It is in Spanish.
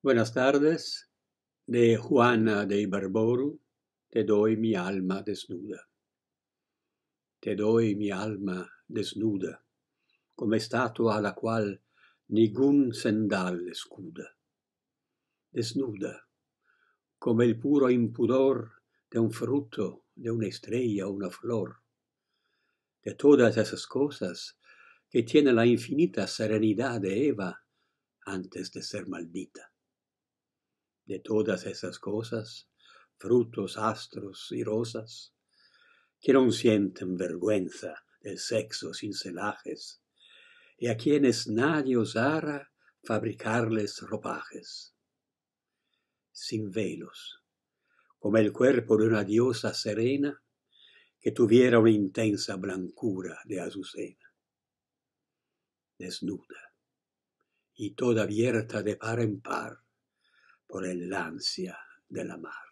Buenas tardes. De Juana de Ibarboru, te doy mi alma desnuda. Te doy mi alma desnuda, como estatua a la cual ningún sendal escuda. Desnuda, como el puro impudor de un fruto, de una estrella una flor. De todas esas cosas que tiene la infinita serenidad de Eva antes de ser maldita de todas esas cosas, frutos, astros y rosas, que no sienten vergüenza del sexo sin celajes, y a quienes nadie osara fabricarles ropajes. Sin velos, como el cuerpo de una diosa serena, que tuviera una intensa blancura de azucena. Desnuda, y toda abierta de par en par, oppure l'ansia dell'amare.